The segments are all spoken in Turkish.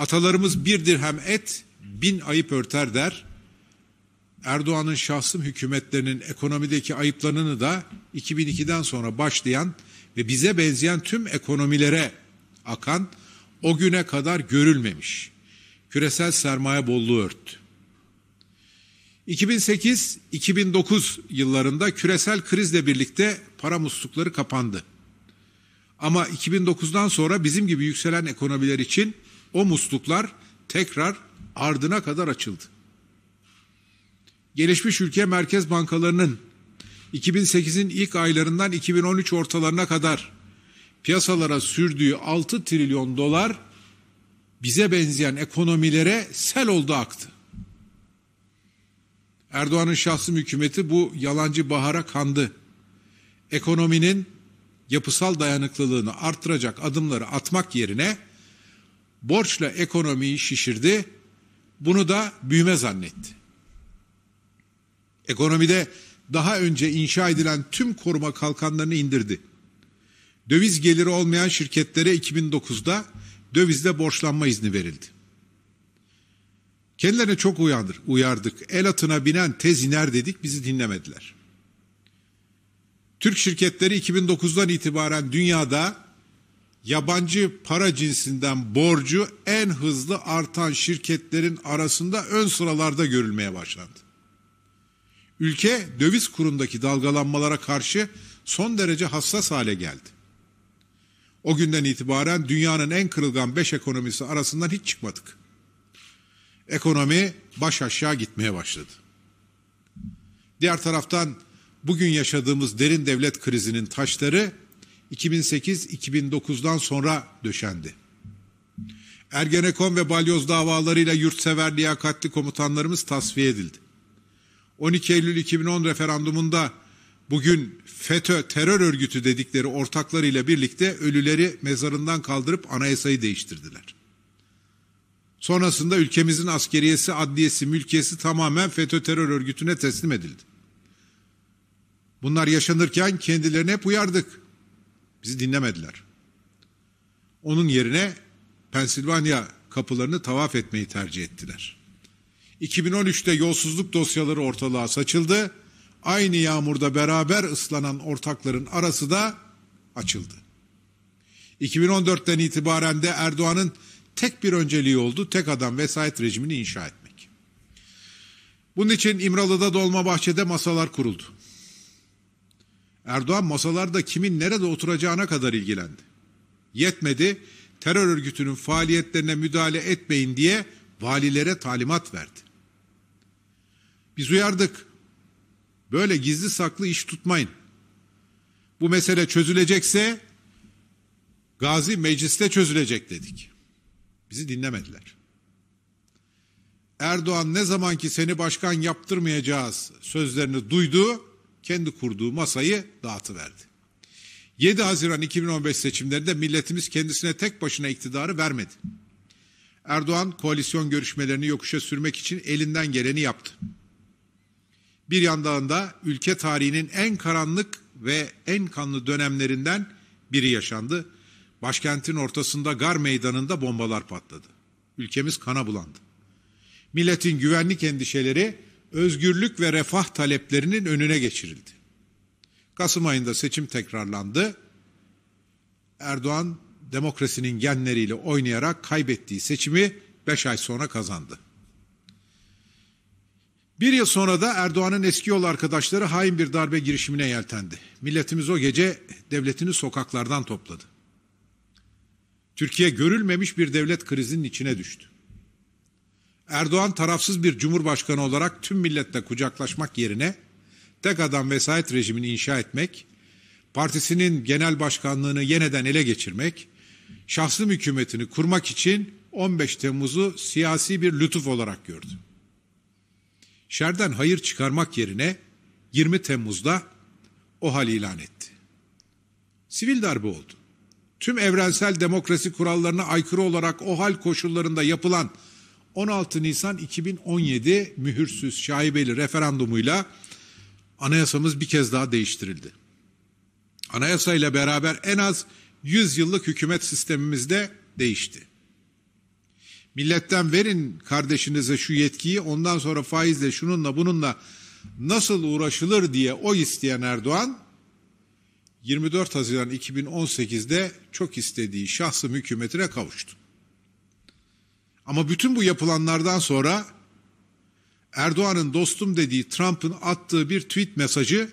Atalarımız bir dirhem et, bin ayıp örter der. Erdoğan'ın şahsım hükümetlerinin ekonomideki ayıplarını da 2002'den sonra başlayan ve bize benzeyen tüm ekonomilere akan o güne kadar görülmemiş küresel sermaye bolluğu örttü. 2008-2009 yıllarında küresel krizle birlikte para muslukları kapandı. Ama 2009'dan sonra bizim gibi yükselen ekonomiler için o musluklar tekrar ardına kadar açıldı. Gelişmiş ülke merkez bankalarının 2008'in ilk aylarından 2013 ortalarına kadar piyasalara sürdüğü 6 trilyon dolar bize benzeyen ekonomilere sel oldu aktı. Erdoğan'ın şahsım hükümeti bu yalancı bahara kandı. Ekonominin yapısal dayanıklılığını artıracak adımları atmak yerine borçla ekonomiyi şişirdi. Bunu da büyüme zannetti. Ekonomide daha önce inşa edilen tüm koruma kalkanlarını indirdi. Döviz geliri olmayan şirketlere 2009'da dövizle borçlanma izni verildi. Kendilerine çok uyandır, uyardık. El atına binen tez iner dedik bizi dinlemediler. Türk şirketleri 2009'dan itibaren dünyada yabancı para cinsinden borcu en hızlı artan şirketlerin arasında ön sıralarda görülmeye başlandı. Ülke döviz kurundaki dalgalanmalara karşı son derece hassas hale geldi. O günden itibaren dünyanın en kırılgan beş ekonomisi arasından hiç çıkmadık. Ekonomi baş aşağı gitmeye başladı. Diğer taraftan bugün yaşadığımız derin devlet krizinin taşları 2008-2009'dan sonra döşendi. Ergenekon ve balyoz davalarıyla yurtsever liyakatli komutanlarımız tasfiye edildi. 12 Eylül 2010 referandumunda bugün FETÖ terör örgütü dedikleri ortaklarıyla birlikte ölüleri mezarından kaldırıp anayasayı değiştirdiler. Sonrasında ülkemizin askeriyesi, adliyesi, mülkiyesi tamamen FETÖ terör örgütüne teslim edildi. Bunlar yaşanırken kendilerine hep uyardık. Bizi dinlemediler. Onun yerine Pensilvanya kapılarını tavaf etmeyi tercih ettiler. 2013'te yolsuzluk dosyaları ortalığa saçıldı. Aynı yağmurda beraber ıslanan ortakların arası da açıldı. 2014'ten itibaren de Erdoğan'ın tek bir önceliği oldu. Tek adam vesayet rejimini inşa etmek. Bunun için İmralı'da Dolmabahçe'de masalar kuruldu. Erdoğan masalarda kimin nerede oturacağına kadar ilgilendi. Yetmedi, terör örgütünün faaliyetlerine müdahale etmeyin diye valilere talimat verdi. Biz uyardık. Böyle gizli saklı iş tutmayın. Bu mesele çözülecekse Gazi mecliste çözülecek dedik. Bizi dinlemediler. Erdoğan ne zaman ki seni başkan yaptırmayacağız sözlerini duydu, kendi kurduğu masayı dağıtıverdi. 7 Haziran 2015 seçimlerinde milletimiz kendisine tek başına iktidarı vermedi. Erdoğan koalisyon görüşmelerini yokuşa sürmek için elinden geleni yaptı. Bir yandan da ülke tarihinin en karanlık ve en kanlı dönemlerinden biri yaşandı. Başkentin ortasında gar meydanında bombalar patladı. Ülkemiz kana bulandı. Milletin güvenlik endişeleri özgürlük ve refah taleplerinin önüne geçirildi. Kasım ayında seçim tekrarlandı. Erdoğan demokrasinin genleriyle oynayarak kaybettiği seçimi 5 ay sonra kazandı. Bir yıl sonra da Erdoğan'ın eski yol arkadaşları hain bir darbe girişimine yeltendi. Milletimiz o gece devletini sokaklardan topladı. Türkiye görülmemiş bir devlet krizinin içine düştü. Erdoğan tarafsız bir cumhurbaşkanı olarak tüm milletle kucaklaşmak yerine tek adam vesayet rejimini inşa etmek, partisinin genel başkanlığını yeniden ele geçirmek, şahsı hükümetini kurmak için 15 Temmuz'u siyasi bir lütuf olarak gördü. Şerden hayır çıkarmak yerine 20 Temmuz'da o hal ilan etti. Sivil darbe oldu. Tüm evrensel demokrasi kurallarına aykırı olarak o hal koşullarında yapılan 16 Nisan 2017 mühürsüz şaibeli referandumuyla anayasamız bir kez daha değiştirildi. Anayasayla beraber en az 100 yıllık hükümet sistemimiz de değişti. Milletten verin kardeşinize şu yetkiyi ondan sonra faizle şununla bununla nasıl uğraşılır diye o isteyen Erdoğan 24 Haziran 2018'de çok istediği şahsım hükümetine kavuştu. Ama bütün bu yapılanlardan sonra Erdoğan'ın dostum dediği Trump'ın attığı bir tweet mesajı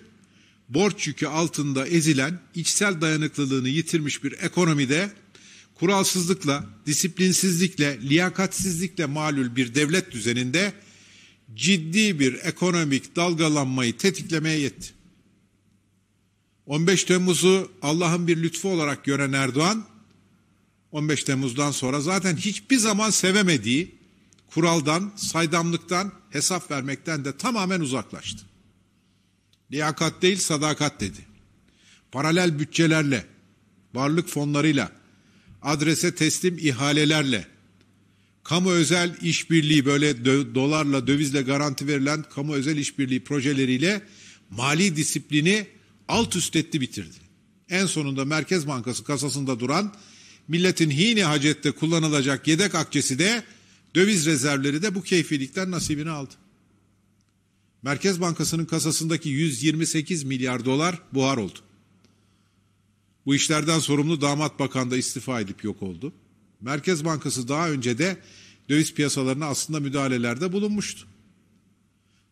borç yükü altında ezilen, içsel dayanıklılığını yitirmiş bir ekonomide kuralsızlıkla, disiplinsizlikle, liyakatsizlikle malul bir devlet düzeninde ciddi bir ekonomik dalgalanmayı tetiklemeye yetti. 15 Temmuz'u Allah'ın bir lütfu olarak gören Erdoğan, 15 Temmuz'dan sonra zaten hiçbir zaman sevemediği kuraldan, saydamlıktan, hesap vermekten de tamamen uzaklaştı. Liyakat değil, sadakat dedi. Paralel bütçelerle, varlık fonlarıyla, adrese teslim ihalelerle, kamu özel işbirliği böyle dolarla, dövizle garanti verilen kamu özel işbirliği projeleriyle mali disiplini alt üst etti bitirdi. En sonunda Merkez Bankası kasasında duran milletin hini hacette kullanılacak yedek akçesi de döviz rezervleri de bu keyfilikten nasibini aldı. Merkez Bankası'nın kasasındaki 128 milyar dolar buhar oldu. Bu işlerden sorumlu damat bakan da istifa edip yok oldu. Merkez Bankası daha önce de döviz piyasalarına aslında müdahalelerde bulunmuştu.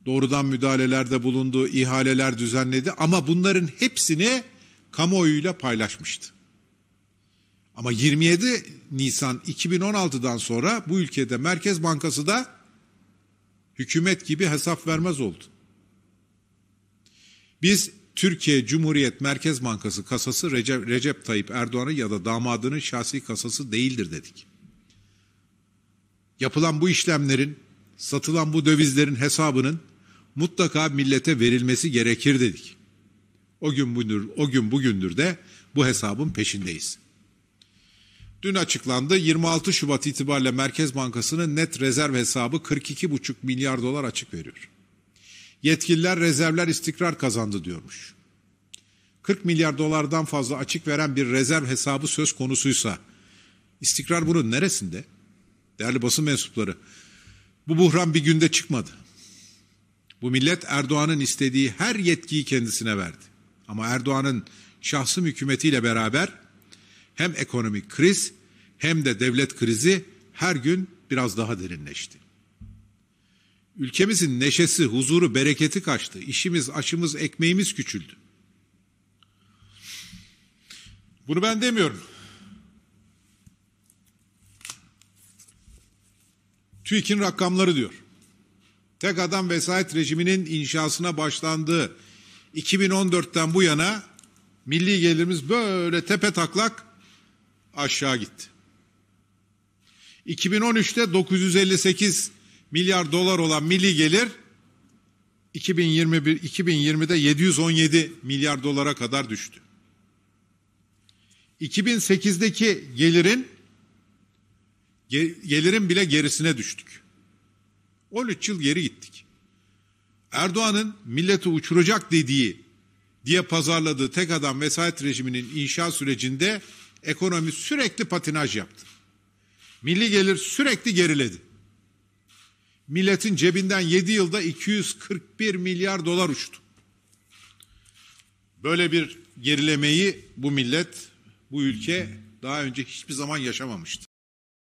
Doğrudan müdahalelerde bulundu, ihaleler düzenledi ama bunların hepsini kamuoyuyla paylaşmıştı. Ama 27 Nisan 2016'dan sonra bu ülkede Merkez Bankası da hükümet gibi hesap vermez oldu. Biz Türkiye Cumhuriyet Merkez Bankası kasası Recep, Recep Tayyip Erdoğan'ın ya da damadının şahsi kasası değildir dedik. Yapılan bu işlemlerin, satılan bu dövizlerin hesabının mutlaka millete verilmesi gerekir dedik. O gün bugündür, o gün bugündür de bu hesabın peşindeyiz. Dün açıklandı 26 Şubat itibariyle Merkez Bankası'nın net rezerv hesabı 42,5 milyar dolar açık veriyor. Yetkililer rezervler istikrar kazandı diyormuş. 40 milyar dolardan fazla açık veren bir rezerv hesabı söz konusuysa istikrar bunun neresinde? Değerli basın mensupları bu buhran bir günde çıkmadı. Bu millet Erdoğan'ın istediği her yetkiyi kendisine verdi. Ama Erdoğan'ın şahsım hükümetiyle beraber hem ekonomik kriz hem de devlet krizi her gün biraz daha derinleşti. Ülkemizin neşesi, huzuru, bereketi kaçtı. İşimiz, açımız, ekmeğimiz küçüldü. Bunu ben demiyorum. TÜİK'in rakamları diyor. Tek adam vesayet rejiminin inşasına başlandığı 2014'ten bu yana milli gelirimiz böyle tepe taklak aşağı gitti. 2013'te 958 milyar dolar olan milli gelir 2021 2020'de 717 milyar dolara kadar düştü. 2008'deki gelirin gelirin bile gerisine düştük. 13 yıl geri gittik. Erdoğan'ın milleti uçuracak dediği diye pazarladığı tek adam vesayet rejiminin inşa sürecinde ekonomi sürekli patinaj yaptı. Milli gelir sürekli geriledi. Milletin cebinden 7 yılda 241 milyar dolar uçtu. Böyle bir gerilemeyi bu millet, bu ülke daha önce hiçbir zaman yaşamamıştı.